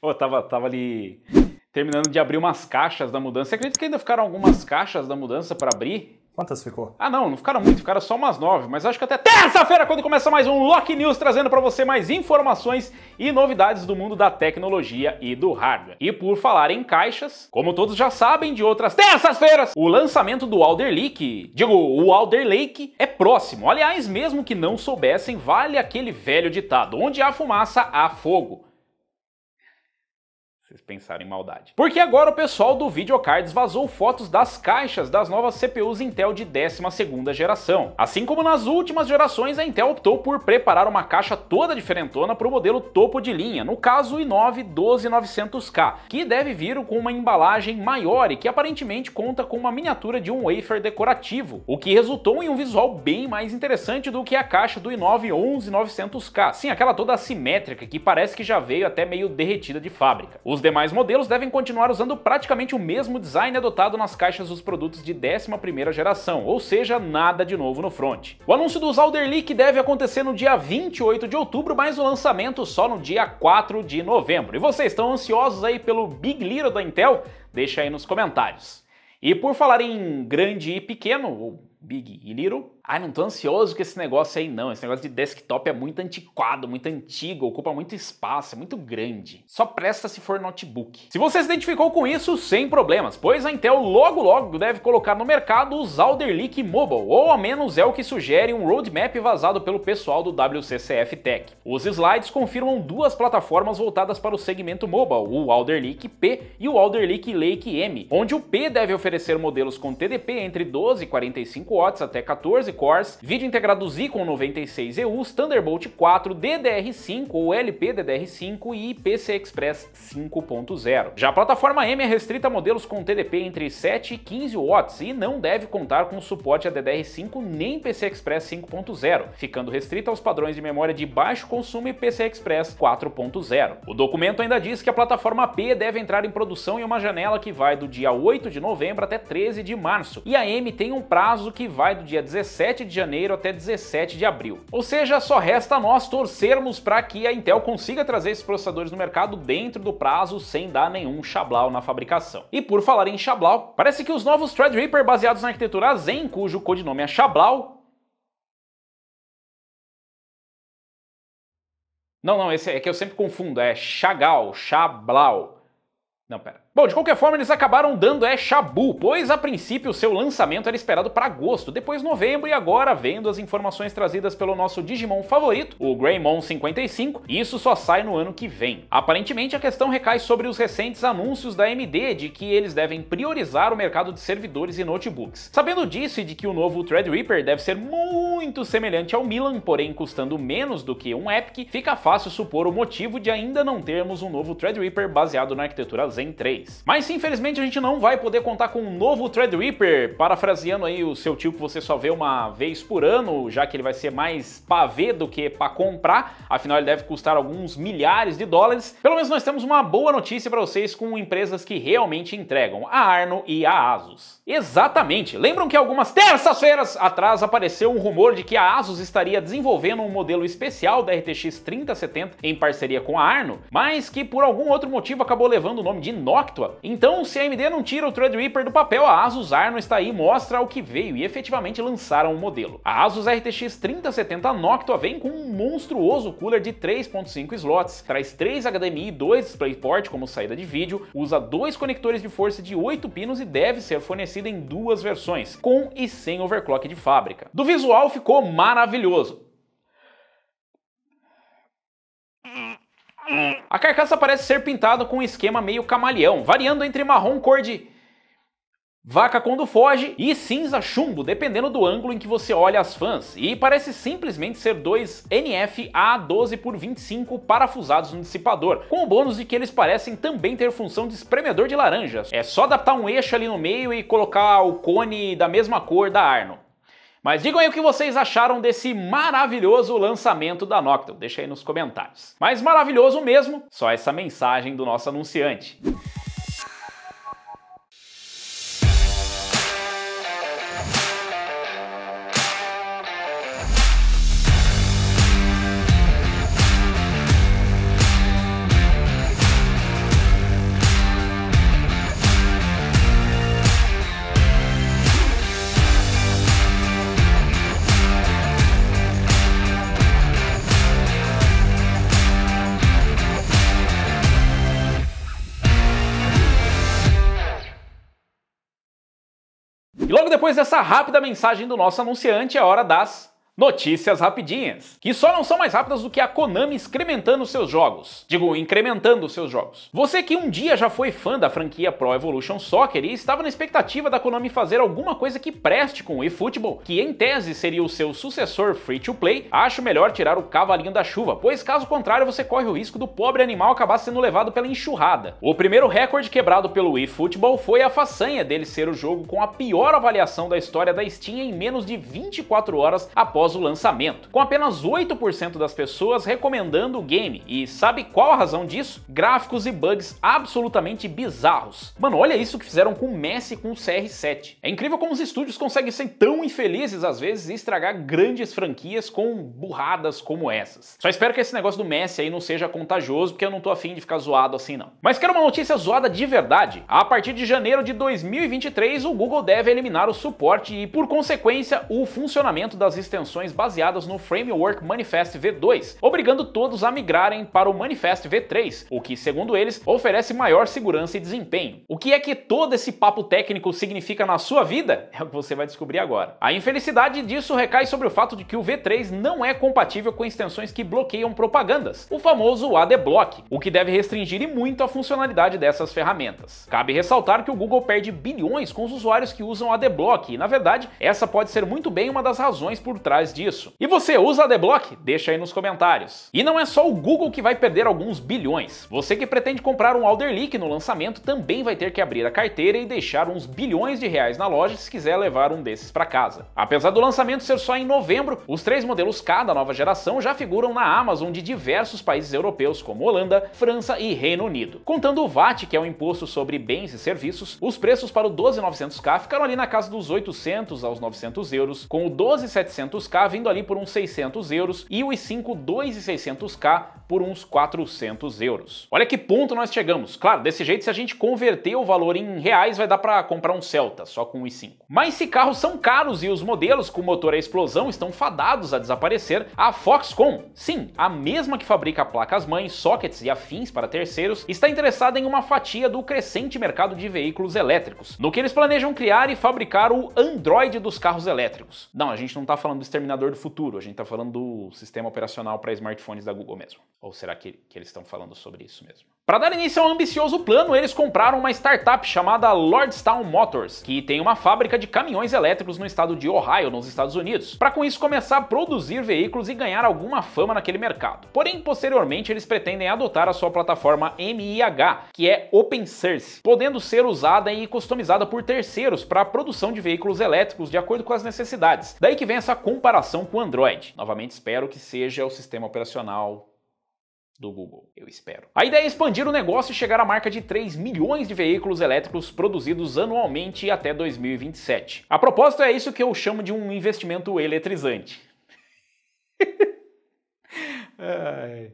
Pô, tava, tava ali terminando de abrir umas caixas da mudança. Você acredita que ainda ficaram algumas caixas da mudança para abrir? Quantas ficou? Ah, não, não ficaram muito, ficaram só umas nove, mas acho que até terça-feira, quando começa mais um Lock News, trazendo para você mais informações e novidades do mundo da tecnologia e do hardware. E por falar em caixas, como todos já sabem de outras terças-feiras, o lançamento do Alder Lake, digo, o Alder Lake é próximo. Aliás, mesmo que não soubessem, vale aquele velho ditado: onde há fumaça, há fogo. Vocês pensaram em maldade. Porque agora o pessoal do Videocards vazou fotos das caixas das novas CPUs Intel de 12ª geração. Assim como nas últimas gerações, a Intel optou por preparar uma caixa toda diferentona para o modelo topo de linha, no caso o i9 12900K, que deve vir com uma embalagem maior e que aparentemente conta com uma miniatura de um wafer decorativo, o que resultou em um visual bem mais interessante do que a caixa do i9 11900K, sim, aquela toda assimétrica que parece que já veio até meio derretida de fábrica. Os demais modelos devem continuar usando praticamente o mesmo design adotado nas caixas dos produtos de 11ª geração, ou seja, nada de novo no front. O anúncio dos Alder Leak deve acontecer no dia 28 de outubro, mas o lançamento só no dia 4 de novembro. E vocês estão ansiosos aí pelo Big Little da Intel? Deixa aí nos comentários. E por falar em grande e pequeno, ou big e little, ah, não tô ansioso com esse negócio aí não. Esse negócio de desktop é muito antiquado, muito antigo, ocupa muito espaço, é muito grande. Só presta se for notebook. Se você se identificou com isso, sem problemas, pois a Intel logo logo deve colocar no mercado os Alder Lake Mobile, ou ao menos é o que sugere um roadmap vazado pelo pessoal do WCCF Tech. Os slides confirmam duas plataformas voltadas para o segmento mobile, o Alder Lake P e o Alder Lake Lake M, onde o P deve oferecer modelos com TDP entre 12 e 45 watts até 14 cores, vídeo integrado com 96 EUs, Thunderbolt 4, DDR5 ou LPDDR5 e PC Express 5.0. Já a plataforma M é restrita a modelos com TDP entre 7 e 15 watts e não deve contar com suporte a DDR5 nem PC Express 5.0, ficando restrita aos padrões de memória de baixo consumo e PC Express 4.0. O documento ainda diz que a plataforma P deve entrar em produção em uma janela que vai do dia 8 de novembro até 13 de março, e a M tem um prazo que vai do dia 17 7 de janeiro até 17 de abril. Ou seja, só resta nós torcermos para que a Intel consiga trazer esses processadores no mercado dentro do prazo sem dar nenhum chablau na fabricação. E por falar em chablau, parece que os novos Threadripper baseados na arquitetura Zen, cujo codinome é Chablau, Não, não, esse é que eu sempre confundo, é Chagal, Chablau. Não, pera. Bom, de qualquer forma, eles acabaram dando é chabu, pois a princípio o seu lançamento era esperado para agosto, depois novembro e agora, vendo as informações trazidas pelo nosso Digimon favorito, o Greymon 55, isso só sai no ano que vem. Aparentemente, a questão recai sobre os recentes anúncios da AMD de que eles devem priorizar o mercado de servidores e notebooks. Sabendo disso e de que o novo Threadripper deve ser muito semelhante ao Milan, porém custando menos do que um Epic, fica fácil supor o motivo de ainda não termos um novo Threadripper baseado na arquitetura Zen 3 vocês. Mas infelizmente a gente não vai poder contar com um novo Threadripper, parafraseando aí o seu tio que você só vê uma vez por ano, já que ele vai ser mais pra ver do que pra comprar, afinal ele deve custar alguns milhares de dólares. Pelo menos nós temos uma boa notícia para vocês com empresas que realmente entregam, a Arno e a Asus. Exatamente! Lembram que algumas terças-feiras atrás apareceu um rumor de que a Asus estaria desenvolvendo um modelo especial da RTX 3070 em parceria com a Arno, mas que por algum outro motivo acabou levando o nome de Noctis então, se a AMD não tira o Threadripper do papel, a Asus Arno está aí, mostra o que veio e efetivamente lançaram o um modelo. A Asus RTX 3070 Noctua vem com um monstruoso cooler de 3.5 slots, traz 3 HDMI e 2 DisplayPort como saída de vídeo, usa dois conectores de força de 8 pinos e deve ser fornecido em duas versões, com e sem overclock de fábrica. Do visual ficou maravilhoso. A carcaça parece ser pintada com um esquema meio camaleão, variando entre marrom cor de vaca quando foge e cinza chumbo, dependendo do ângulo em que você olha as fãs, e parece simplesmente ser dois NF A12 por 25 parafusados no dissipador, com o bônus de que eles parecem também ter função de espremedor de laranjas. É só adaptar um eixo ali no meio e colocar o cone da mesma cor da Arno. Mas digam aí o que vocês acharam desse maravilhoso lançamento da Noctel, deixa aí nos comentários. Mas maravilhoso mesmo, só essa mensagem do nosso anunciante. Depois dessa rápida mensagem do nosso anunciante, é hora das Notícias rapidinhas, que só não são mais rápidas do que a Konami incrementando seus jogos. Digo, incrementando seus jogos. Você que um dia já foi fã da franquia Pro Evolution Soccer e estava na expectativa da Konami fazer alguma coisa que preste com o eFootball, que em tese seria o seu sucessor free to play, acho melhor tirar o cavalinho da chuva, pois caso contrário você corre o risco do pobre animal acabar sendo levado pela enxurrada. O primeiro recorde quebrado pelo eFootball foi a façanha dele ser o jogo com a pior avaliação da história da Steam em menos de 24 horas após após o lançamento, com apenas 8% das pessoas recomendando o game. E sabe qual a razão disso? Gráficos e bugs absolutamente bizarros. Mano, olha isso que fizeram com o Messi com o CR7. É incrível como os estúdios conseguem ser tão infelizes às vezes e estragar grandes franquias com burradas como essas. Só espero que esse negócio do Messi aí não seja contagioso, porque eu não tô afim de ficar zoado assim não. Mas quero uma notícia zoada de verdade. A partir de janeiro de 2023, o Google deve eliminar o suporte e, por consequência, o funcionamento das extensões soluções baseadas no Framework Manifest V2, obrigando todos a migrarem para o Manifest V3, o que, segundo eles, oferece maior segurança e desempenho. O que é que todo esse papo técnico significa na sua vida? É o que você vai descobrir agora. A infelicidade disso recai sobre o fato de que o V3 não é compatível com extensões que bloqueiam propagandas, o famoso ADBlock, o que deve restringir e muito a funcionalidade dessas ferramentas. Cabe ressaltar que o Google perde bilhões com os usuários que usam ADBlock, e na verdade, essa pode ser muito bem uma das razões por trás disso. E você usa Adblock? Deixa aí nos comentários. E não é só o Google que vai perder alguns bilhões. Você que pretende comprar um Alderleak no lançamento também vai ter que abrir a carteira e deixar uns bilhões de reais na loja se quiser levar um desses para casa. Apesar do lançamento ser só em novembro, os três modelos K da nova geração já figuram na Amazon de diversos países europeus como Holanda, França e Reino Unido. Contando o VAT, que é o imposto sobre bens e serviços, os preços para o 12900K ficaram ali na casa dos 800 aos 900 euros, com o 12700K k vindo ali por uns 600 euros e o i 5 2,600k por uns 400 euros. Olha que ponto nós chegamos. Claro, desse jeito se a gente converter o valor em reais vai dar para comprar um Celta só com um i5. Mas se carros são caros e os modelos com motor à explosão estão fadados a desaparecer, a Foxconn, sim, a mesma que fabrica placas mães sockets e afins para terceiros, está interessada em uma fatia do crescente mercado de veículos elétricos, no que eles planejam criar e fabricar o Android dos carros elétricos. Não, a gente não está falando do Exterminador do Futuro. A gente está falando do sistema operacional para smartphones da Google mesmo. Ou será que, que eles estão falando sobre isso mesmo? Para dar início a um ambicioso plano, eles compraram uma startup chamada Lordstown Motors, que tem uma fábrica de caminhões elétricos no estado de Ohio, nos Estados Unidos, para com isso começar a produzir veículos e ganhar alguma fama naquele mercado. Porém, posteriormente, eles pretendem adotar a sua plataforma MIH, que é open source, podendo ser usada e customizada por terceiros para a produção de veículos elétricos de acordo com as necessidades. Daí que vem essa comparação com o Android. Novamente, espero que seja o sistema operacional do Google, eu espero. A ideia é expandir o negócio e chegar à marca de 3 milhões de veículos elétricos produzidos anualmente até 2027. A propósito, é isso que eu chamo de um investimento eletrizante.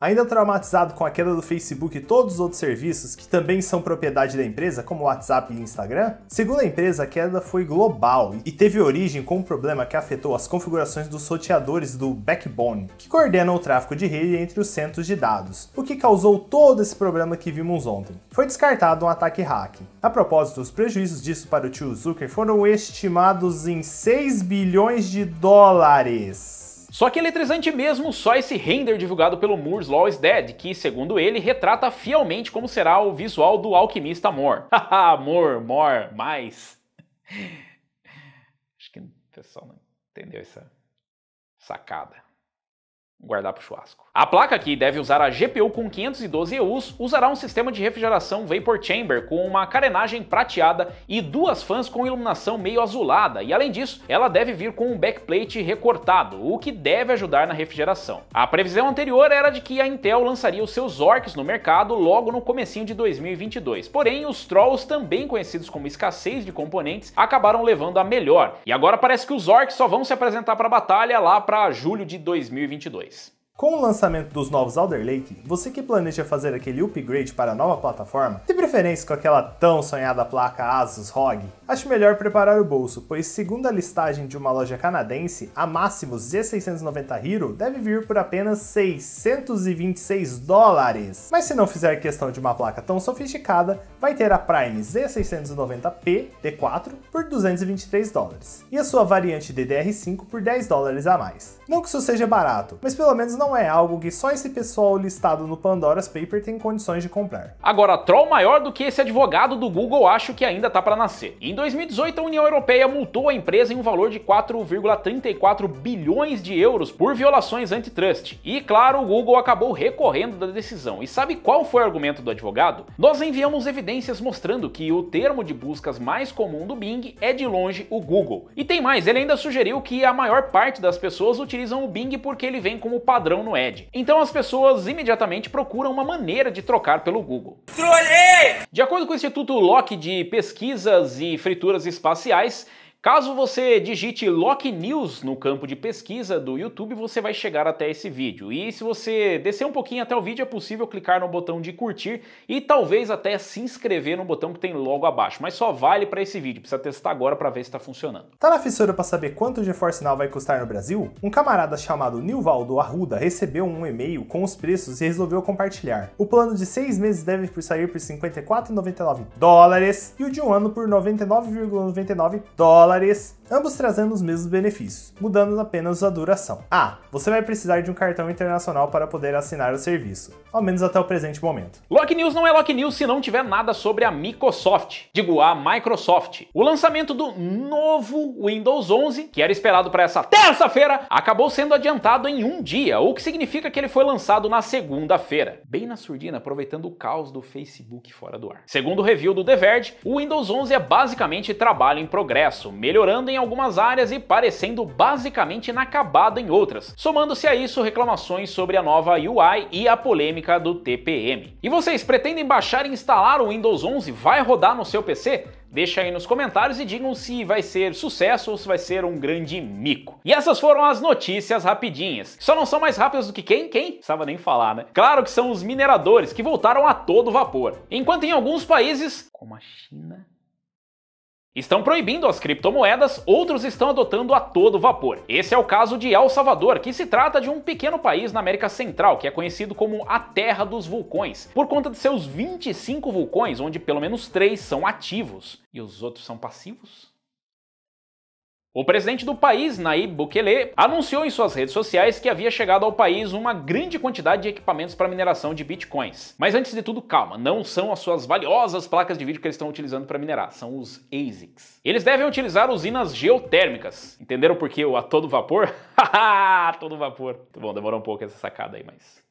Ainda traumatizado com a queda do Facebook e todos os outros serviços que também são propriedade da empresa, como WhatsApp e Instagram, segundo a empresa, a queda foi global e teve origem com um problema que afetou as configurações dos roteadores do Backbone, que coordenam o tráfego de rede entre os centros de dados, o que causou todo esse problema que vimos ontem. Foi descartado um ataque hack. A propósito, os prejuízos disso para o tio Zucker foram estimados em 6 bilhões de dólares. Só que eletrizante mesmo só esse render divulgado pelo Moore's Law is Dead, que, segundo ele, retrata fielmente como será o visual do alquimista Mor. Haha, Mor, Mor, mais. Acho que o pessoal não entendeu essa sacada. Vou guardar pro churrasco. A placa, que deve usar a GPU com 512 EUs, usará um sistema de refrigeração Vapor Chamber com uma carenagem prateada e duas fãs com iluminação meio azulada, e além disso, ela deve vir com um backplate recortado, o que deve ajudar na refrigeração. A previsão anterior era de que a Intel lançaria os seus Orcs no mercado logo no comecinho de 2022, porém os Trolls, também conhecidos como escassez de componentes, acabaram levando a melhor, e agora parece que os Orcs só vão se apresentar para a batalha lá para julho de 2022. Com o lançamento dos novos Alder Lake, você que planeja fazer aquele upgrade para a nova plataforma, de preferência com aquela tão sonhada placa Asus ROG, acho melhor preparar o bolso, pois segundo a listagem de uma loja canadense, a máximo Z690 Hero deve vir por apenas 626 dólares. Mas se não fizer questão de uma placa tão sofisticada, vai ter a Prime Z690P D4 por 223 dólares, e a sua variante DDR5 por 10 dólares a mais. Não que isso seja barato, mas pelo menos não não é algo que só esse pessoal listado no Pandora's Paper tem condições de comprar. Agora, troll maior do que esse advogado do Google acho que ainda tá para nascer. Em 2018, a União Europeia multou a empresa em um valor de 4,34 bilhões de euros por violações antitrust. E claro, o Google acabou recorrendo da decisão. E sabe qual foi o argumento do advogado? Nós enviamos evidências mostrando que o termo de buscas mais comum do Bing é de longe o Google. E tem mais, ele ainda sugeriu que a maior parte das pessoas utilizam o Bing porque ele vem como padrão padrão no Edge. Então as pessoas imediatamente procuram uma maneira de trocar pelo Google. Trolei! De acordo com o Instituto Locke de Pesquisas e Frituras Espaciais, Caso você digite Lock News no campo de pesquisa do YouTube, você vai chegar até esse vídeo. E se você descer um pouquinho até o vídeo, é possível clicar no botão de curtir e talvez até se inscrever no botão que tem logo abaixo. Mas só vale para esse vídeo, precisa testar agora para ver se está funcionando. Tá na fissura para saber quanto o GeForce Now vai custar no Brasil? Um camarada chamado Nilvaldo Arruda recebeu um e-mail com os preços e resolveu compartilhar. O plano de seis meses deve sair por 54,99 dólares e o de um ano por 99,99 ,99 dólares dólares, ambos trazendo os mesmos benefícios, mudando apenas a duração. Ah, você vai precisar de um cartão internacional para poder assinar o serviço, ao menos até o presente momento. Lock News não é Lock News se não tiver nada sobre a Microsoft, digo a Microsoft. O lançamento do novo Windows 11, que era esperado para essa terça-feira, acabou sendo adiantado em um dia, o que significa que ele foi lançado na segunda-feira, bem na surdina, aproveitando o caos do Facebook fora do ar. Segundo o review do The Verge, o Windows 11 é basicamente trabalho em progresso, melhorando em algumas áreas e parecendo basicamente inacabada em outras, somando-se a isso reclamações sobre a nova UI e a polêmica do TPM. E vocês pretendem baixar e instalar o Windows 11? Vai rodar no seu PC? Deixa aí nos comentários e digam se vai ser sucesso ou se vai ser um grande mico. E essas foram as notícias rapidinhas. Só não são mais rápidas do que quem? Quem? Precisava nem falar, né? Claro que são os mineradores que voltaram a todo vapor. Enquanto em alguns países, como a China, estão proibindo as criptomoedas, outros estão adotando a todo vapor. Esse é o caso de El Salvador, que se trata de um pequeno país na América Central, que é conhecido como a Terra dos Vulcões, por conta de seus 25 vulcões, onde pelo menos 3 são ativos e os outros são passivos. O presidente do país, Nayib Bukele, anunciou em suas redes sociais que havia chegado ao país uma grande quantidade de equipamentos para mineração de bitcoins. Mas antes de tudo, calma, não são as suas valiosas placas de vídeo que eles estão utilizando para minerar, são os ASICs. Eles devem utilizar usinas geotérmicas. Entenderam por que o a todo vapor? Haha, todo vapor. Muito tá bom, demorou um pouco essa sacada aí, mas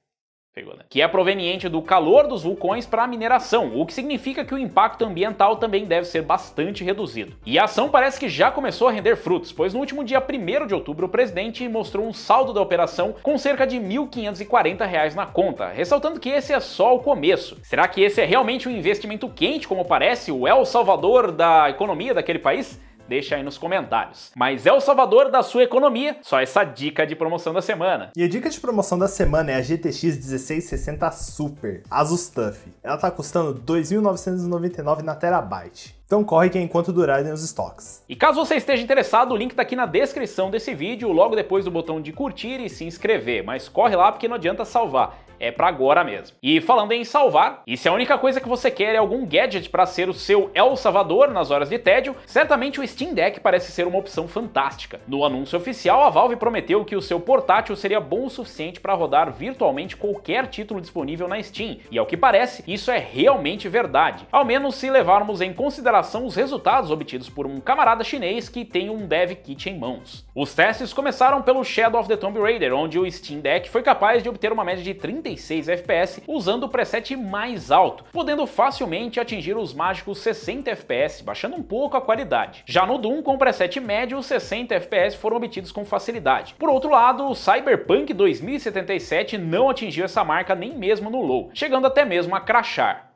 Pegou, né? Que é proveniente do calor dos vulcões para a mineração, o que significa que o impacto ambiental também deve ser bastante reduzido. E a ação parece que já começou a render frutos, pois no último dia 1 de outubro o presidente mostrou um saldo da operação com cerca de R$ 1.540 na conta, ressaltando que esse é só o começo. Será que esse é realmente um investimento quente, como parece, o El Salvador da economia daquele país? Deixa aí nos comentários. Mas é o salvador da sua economia, só essa dica de promoção da semana. E a dica de promoção da semana é a GTX 1660 Super, Asus TUF. Ela tá custando 2.999 na terabyte. Então corre que é enquanto durarem os estoques. E caso você esteja interessado, o link está aqui na descrição desse vídeo, logo depois do botão de curtir e se inscrever, mas corre lá porque não adianta salvar, é para agora mesmo. E falando em salvar, e se a única coisa que você quer é algum gadget para ser o seu El Salvador nas horas de tédio, certamente o Steam Deck parece ser uma opção fantástica. No anúncio oficial, a Valve prometeu que o seu portátil seria bom o suficiente para rodar virtualmente qualquer título disponível na Steam, e ao que parece, isso é realmente verdade, ao menos se levarmos em consideração relação os resultados obtidos por um camarada chinês que tem um dev kit em mãos. Os testes começaram pelo Shadow of the Tomb Raider, onde o Steam Deck foi capaz de obter uma média de 36 FPS usando o preset mais alto, podendo facilmente atingir os mágicos 60 FPS, baixando um pouco a qualidade. Já no Doom, com o preset médio, os 60 FPS foram obtidos com facilidade. Por outro lado, o Cyberpunk 2077 não atingiu essa marca nem mesmo no low, chegando até mesmo a crashar.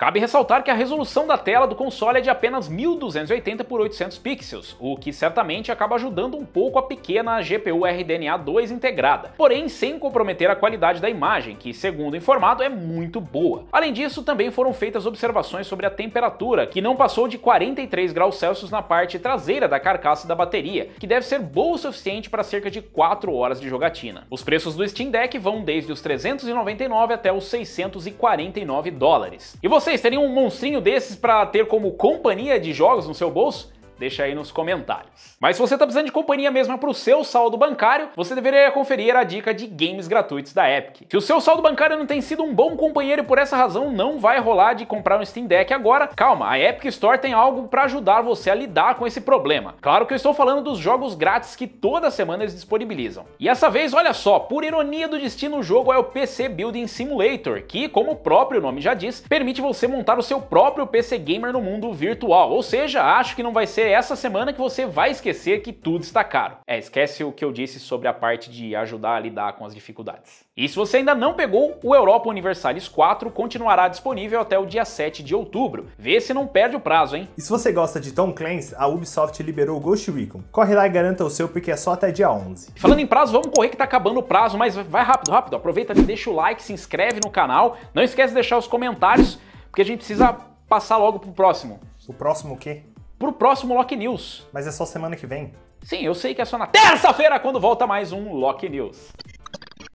Cabe ressaltar que a resolução da tela do console é de apenas 1280 por 800 pixels, o que certamente acaba ajudando um pouco a pequena GPU RDNA 2 integrada, porém sem comprometer a qualidade da imagem, que segundo informado é muito boa. Além disso, também foram feitas observações sobre a temperatura, que não passou de 43 graus Celsius na parte traseira da carcaça da bateria, que deve ser boa o suficiente para cerca de 4 horas de jogatina. Os preços do Steam Deck vão desde os 399 até os 649 dólares. E você vocês teriam um monstrinho desses para ter como companhia de jogos no seu bolso? Deixa aí nos comentários. Mas se você está precisando de companhia mesmo para o seu saldo bancário, você deveria conferir a dica de games gratuitos da Epic. Se o seu saldo bancário não tem sido um bom companheiro e por essa razão não vai rolar de comprar um Steam Deck agora, calma, a Epic Store tem algo para ajudar você a lidar com esse problema. Claro que eu estou falando dos jogos grátis que toda semana eles disponibilizam. E essa vez, olha só, por ironia do destino, o jogo é o PC Building Simulator, que, como o próprio nome já diz, permite você montar o seu próprio PC gamer no mundo virtual. Ou seja, acho que não vai ser é essa semana que você vai esquecer que tudo está caro. É, esquece o que eu disse sobre a parte de ajudar a lidar com as dificuldades. E se você ainda não pegou, o Europa Universalis 4 continuará disponível até o dia 7 de outubro. Vê se não perde o prazo, hein? E se você gosta de Tom Clancy, a Ubisoft liberou o Ghost Recon. Corre lá e garanta o seu porque é só até dia 11. Falando em prazo, vamos correr que tá acabando o prazo, mas vai rápido, rápido. Aproveita e deixa o like, se inscreve no canal. Não esquece de deixar os comentários, porque a gente precisa passar logo pro próximo. O próximo o quê? pro próximo Lock News. Mas é só semana que vem. Sim, eu sei que é só na terça-feira quando volta mais um Lock News.